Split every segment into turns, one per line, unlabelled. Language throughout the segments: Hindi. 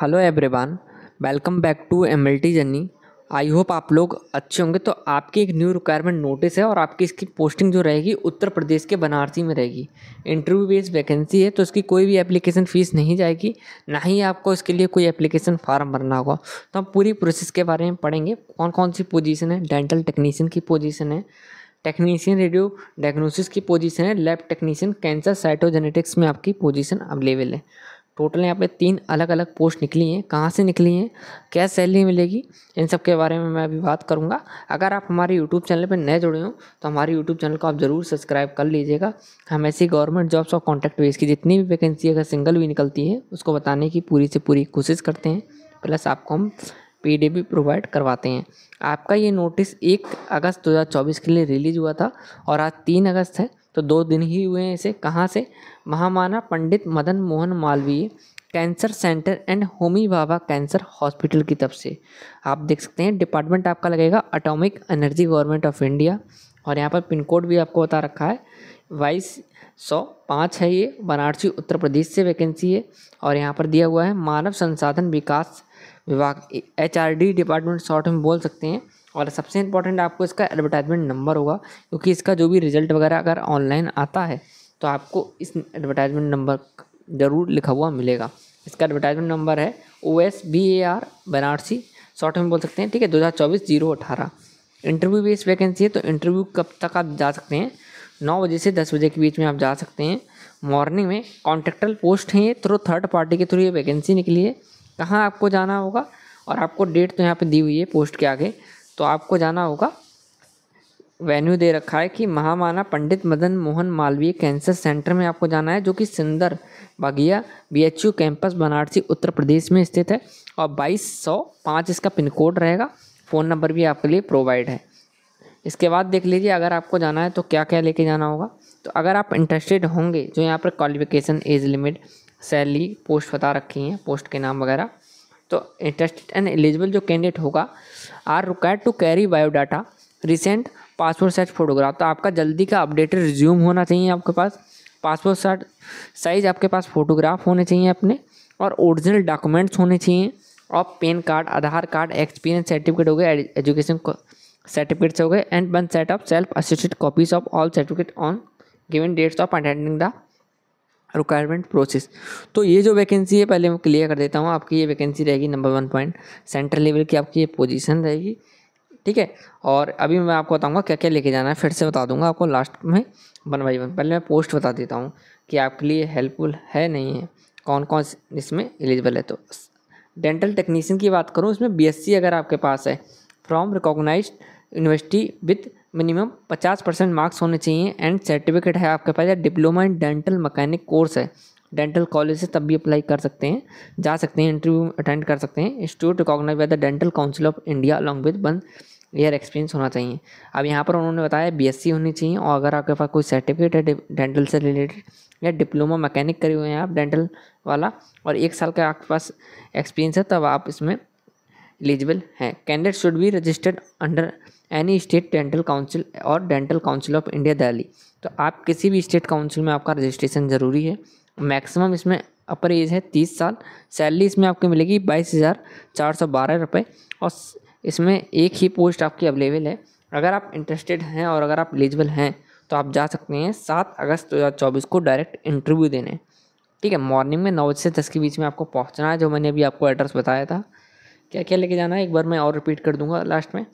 hello everyone welcome back to M L T journey I hope आप लोग अच्छे होंगे तो आपकी एक न्यू रिक्वायरमेंट नोटिस है और आपकी इसकी पोस्टिंग जो रहेगी उत्तर प्रदेश के बनारसी में रहेगी इंटरव्यू बेस्ड वैकेंसी है तो इसकी कोई भी एप्लीकेशन फ़ीस नहीं जाएगी ना ही आपको इसके लिए कोई एप्लीकेशन फार्म भरना होगा तो हम पूरी प्रोसेस के बारे में पढ़ेंगे कौन कौन सी पोजीशन है डेंटल टेक्नीशियन की पोजीशन है टेक्नीशियन रेडियो डायग्नोसिस की पोजीशन है लैब टेक्नीशियन कैंसर साइटोजेनेटिक्स में आपकी पोजीशन अवेलेबल है टोटल यहाँ पे तीन अलग अलग पोस्ट निकली हैं कहाँ से निकली हैं क्या सैलरी मिलेगी इन सब के बारे में मैं अभी बात करूँगा अगर आप हमारे यूट्यूब चैनल पर नए जुड़े हों तो हमारे यूट्यूब चैनल को आप ज़रूर सब्सक्राइब कर लीजिएगा हम ऐसी गवर्नमेंट जॉब्स और कॉन्ट्रैक्ट बेस की जितनी भी वैकेंसी अगर सिंगल भी निकलती है उसको बताने की पूरी से पूरी कोशिश करते हैं प्लस आपको हम पी डी भी प्रोवाइड करवाते हैं आपका ये नोटिस एक अगस्त चौबीस के लिए रिलीज हुआ था और आज तीन अगस्त है तो दो दिन ही हुए हैं इसे कहाँ से Mahamana Pandit Madan Mohan Malviya cancer centre and Homi Bhabha cancer hospital की तरफ से आप देख सकते हैं डिपार्टमेंट आपका लगेगा atomic energy government of India और यहाँ पर पिन कोड भी आपको बता रखा है बाईस सौ पाँच है ये वाराणसी उत्तर प्रदेश से वैकेंसी है और यहाँ पर दिया हुआ है मानव संसाधन विकास विभाग एच डिपार्टमेंट शॉर्ट में बोल सकते हैं और सबसे इम्पॉर्टेंट आपको इसका एडवर्टाइजमेंट नंबर होगा क्योंकि इसका जो भी रिजल्ट वगैरह अगर ऑनलाइन आता है तो आपको इस एडवर्टाइजमेंट नंबर ज़रूर लिखा हुआ मिलेगा इसका एडवर्टाइजमेंट नंबर है O S B A R Banarasi short में बोल सकते हैं ठीक है दो हज़ार चौबीस जीरो अठारह इंटरव्यू बेस वैकेंसी है तो इंटरव्यू कब तक आप जा सकते हैं नौ बजे से दस बजे के बीच में आप जा सकते हैं मॉर्निंग में कॉन्ट्रेक्टल पोस्ट हैं ये थ्रू थर्ड पार्टी के थ्रू ये वैकेंसी निकली है कहाँ आपको जाना होगा और आपको डेट तो यहाँ पे दी हुई है पोस्ट के आगे तो आपको जाना होगा वेन्यू दे रखा है कि महामाना पंडित मदन मोहन मालवीय कैंसर सेंटर में आपको जाना है जो कि सिंदर बगिया बीएचयू कैंपस बनारसी उत्तर प्रदेश में स्थित है और बाईस सौ पाँच इसका पिन कोड रहेगा फ़ोन नंबर भी आपके लिए प्रोवाइड है इसके बाद देख लीजिए अगर आपको जाना है तो क्या क्या लेके जाना होगा तो अगर आप इंटरेस्टेड होंगे जो यहाँ पर qualification age limit salary post बता रखी हैं पोस्ट के नाम वगैरह तो इंटरेस्टेड एंड एलिजिबल जो कैंडिडेट होगा are required to carry biodata recent passport size photograph तो आपका जल्दी का अपडेटेड रिज्यूम होना चाहिए आपके पास पासपोर्ट साइज साइज आपके पास फोटोग्राफ होने चाहिए अपने और ओरिजिनल डॉक्यूमेंट्स होने चाहिए और PAN card Aadhaar card experience certificate हो गए एजुकेशन सर्टिफिकेट्स हो गए and one set of self assisted copies of all certificate on given dates of attending the requirement process तो ये जो वैकेंसी है पहले मैं क्लियर कर देता हूँ आपकी ये वैकेंसी रहेगी number one point central level की आपकी ये पोजीशन रहेगी ठीक है और अभी मैं आपको बताऊँगा क्या क्या लेके जाना है फिर से बता दूंगा आपको लास्ट में वन बाई वन पहले मैं पोस्ट बता देता हूँ कि आपके लिए हेल्पफुल है नहीं है कौन कौन इसमें एलिजिबल है तो डेंटल टेक्नीशियन की बात करूँ इसमें बी अगर आपके पास है from recognise university with minimum पचास परसेंट मार्क्स होने चाहिए एंड सर्टिफिकेट है आपके पास या diploma in dental mechanic course है डेंटल कॉलेज से तब भी अप्लाई कर सकते हैं जा सकते हैं इंटरव्यू अटेंड कर सकते हैं institute recognise by the dental council of India along with one year experience होना चाहिए अब यहाँ पर उन्होंने बताया बीएससी होनी चाहिए और अगर आपके पास कोई सर्टिफिकेट है डेंटल से रिलेटेड या डिप्लोमा मैकेनिक करे हुए हैं आप डेंटल वाला और एक साल का आपके पास एक्सपीरियंस है तब आप इसमें एलिजिबल हैं candidate should be registered under any state dental council और dental council of India Delhi तो आप किसी भी स्टेट काउंसिल में आपका रजिस्ट्रेशन ज़रूरी है मैक्सिमम इसमें अपर एज है तीस साल सैलरी इसमें आपकी मिलेगी बाईस हज़ार चार सौ बारह रुपये और इसमें एक ही पोस्ट आपकी अवेलेबल है अगर आप इंटरेस्टेड हैं और अगर आप एलिजिबल हैं तो आप जा सकते हैं सात अगस्त दो हज़ार चौबीस को डायरेक्ट इंटरव्यू देने ठीक है मॉर्निंग में नौ से दस के बीच में आपको पहुंचना है जो मैंने अभी आपको एड्रेस बताया था क्या क्या लेके जाना है एक बार मैं और रिपीट कर दूंगा लास्ट में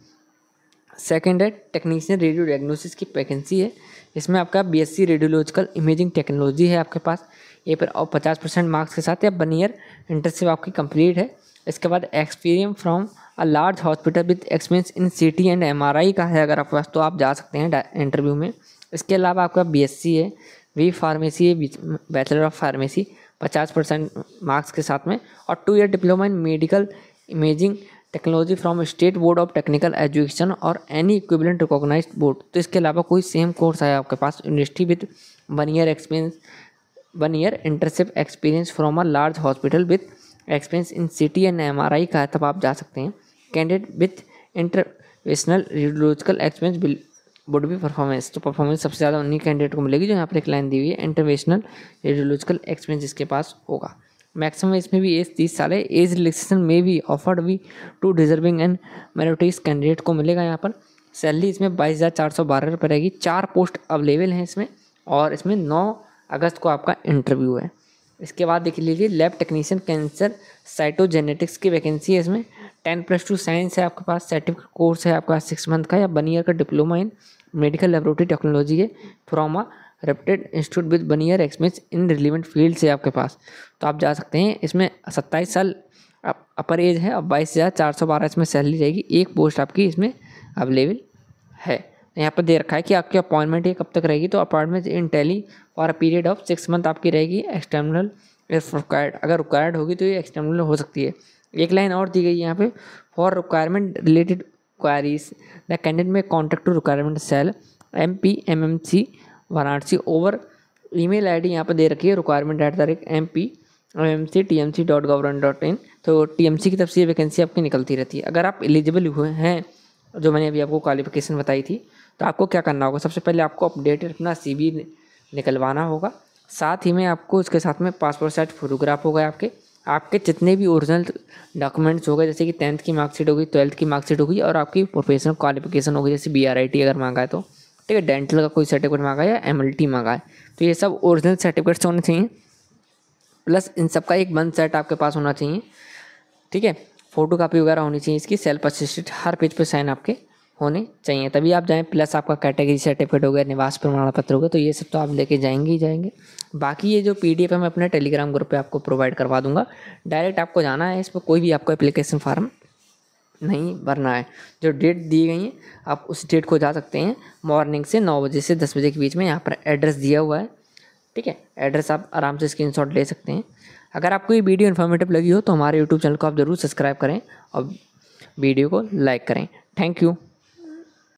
सेकेंड है टेक्नीशियन रेडियो डायग्नोसिस की वैकेंसी है इसमें आपका बीएससी रेडियोलॉजिकल इमेजिंग टेक्नोलॉजी है आपके पास ये पर और पचास परसेंट मार्क्स के साथ या वन ईयर इंटर्नशिप आपकी कंप्लीट है इसके बाद experience from a large hospital with experience in CT and M का है अगर आपके पास तो आप जा सकते हैं इंटरव्यू में इसके अलावा आपका बी है वी फार्मेसी है बैचलर ऑफ फार्मेसी पचास परसेंट मार्क्स के साथ में और two year diploma in medical imaging technology from state board of technical education और एनी इक्विबलेंट रिकॉग्नाइज बोर्ड तो इसके अलावा कोई सेम कोर्स आया आपके पास university with one year experience one year internship experience from a large hospital with experience in C T and M R I का है तब आप जा सकते हैं candidate with interventional radiological experience would be performance तो परफॉर्मेंस सबसे ज़्यादा उन्हीं कैंडिडेट को मिलेगी जो यहाँ पर एक लाइन दी हुई है इंटरवेशनल रेडियोलॉजिकल एक्सपीरियंस इसके पास होगा मैक्सिमम इसमें भी एज तीस साल है एज रिलेक्सेशन में भी ऑफर्ड भी to deserving and meritorious candidate को मिलेगा यहाँ पर सैलरी इसमें बाईस हज़ार चार सौ बारह रुपये रहेगी चार पोस्ट अवेलेबल हैं इसमें और इसमें नौ अगस्त को आपका इंटरव्यू है इसके बाद देख लीजिए लैब टेक्नीशियन कैंसर साइटोजेनेटिक्स की वैकेंसी है इसमें टेन प्लस टू साइंस है आपके पास सर्टिफिकेट कोर्स है आपका सिक्स मंथ का या वन ईयर का diploma in medical laboratory technology है from a reputed institute with one year experience in relevant field से आपके पास तो आप जा सकते हैं इसमें सत्ताईस साल अपर एज है और बाईस हज़ार चार सौ बारह इसमें सैलरी रहेगी एक पोस्ट आपकी इसमें अवेलेबल है यहाँ पर दे रखा है कि आपकी अपॉइंटमेंट ये कब तक रहेगी तो appointment initially for a period of six month आपकी रहेगी एक्सटर्नल इफ रिक्वायर्ड अगर रिक्वायर्ड होगी तो ये एक्सटर्नल हो सकती है एक लाइन और दी गई यहाँ पे for requirement related queries the candidate में contract to requirement cell M P M M C Varanasi over email ID यहाँ पर दे रखी है requirement at the rate M P M C T M C dot government dot in तो टी एम सी की तरफ से ये वैकेंसी आपकी निकलती रहती है अगर आप एलिजिबल हुए हैं जो मैंने अभी आपको क्वालिफिकेशन बताई थी तो आपको क्या करना होगा सबसे पहले आपको अपडेट अपना सी बी निकलवाना होगा साथ ही में आपको उसके साथ में पासपोर्ट साइज फोटोग्राफ हो गए आपके आपके जितने भी ओरिजिनल डॉक्यूमेंट्स हो गए जैसे कि टेंथ की मार्कशीट होगी ट्वेल्थ की मार्कशीट होगी और आपकी प्रोफेशनल क्वालिफिकेशन होगी जैसे बी आर आई टी अगर मांगा है तो ठीक है डेंटल का कोई सर्टिफिकेट मांगा या एम मांगा है तो ये सब ओरिजिनल सर्टिफिकेट्स तो होने चाहिए प्लस इन सब का एक बंद सेट आपके पास होना चाहिए ठीक है फ़ोटो कापी वगैरह होनी चाहिए इसकी सेल्फ असिस्टेड हर पेज पर साइन आपके होने चाहिए तभी आप जाएँ प्लस आपका कैटेगरी सर्टिफिकेट हो गया निवास प्रमाण पत्र हो गया तो ये सब तो आप लेके जाएंगे ही जाएंगे बाकी ये जो पी डी एफ है मैं अपने टेलीग्राम ग्रुप पे आपको प्रोवाइड करवा दूंगा डायरेक्ट आपको जाना है इस पर कोई भी आपको एप्लीकेशन फार्म नहीं भरना है जो डेट दी गई है आप उस डेट को जा सकते हैं मॉर्निंग से नौ बजे से दस बजे के बीच में यहाँ पर एड्रेस दिया हुआ है ठीक है एड्रेस आप आराम से स्क्रीन ले सकते हैं अगर आपको ये वीडियो इन्फॉर्मेटिव लगी हो तो हमारे यूट्यूब चैनल को आप ज़रूर सब्सक्राइब करें और वीडियो को लाइक करें थैंक यू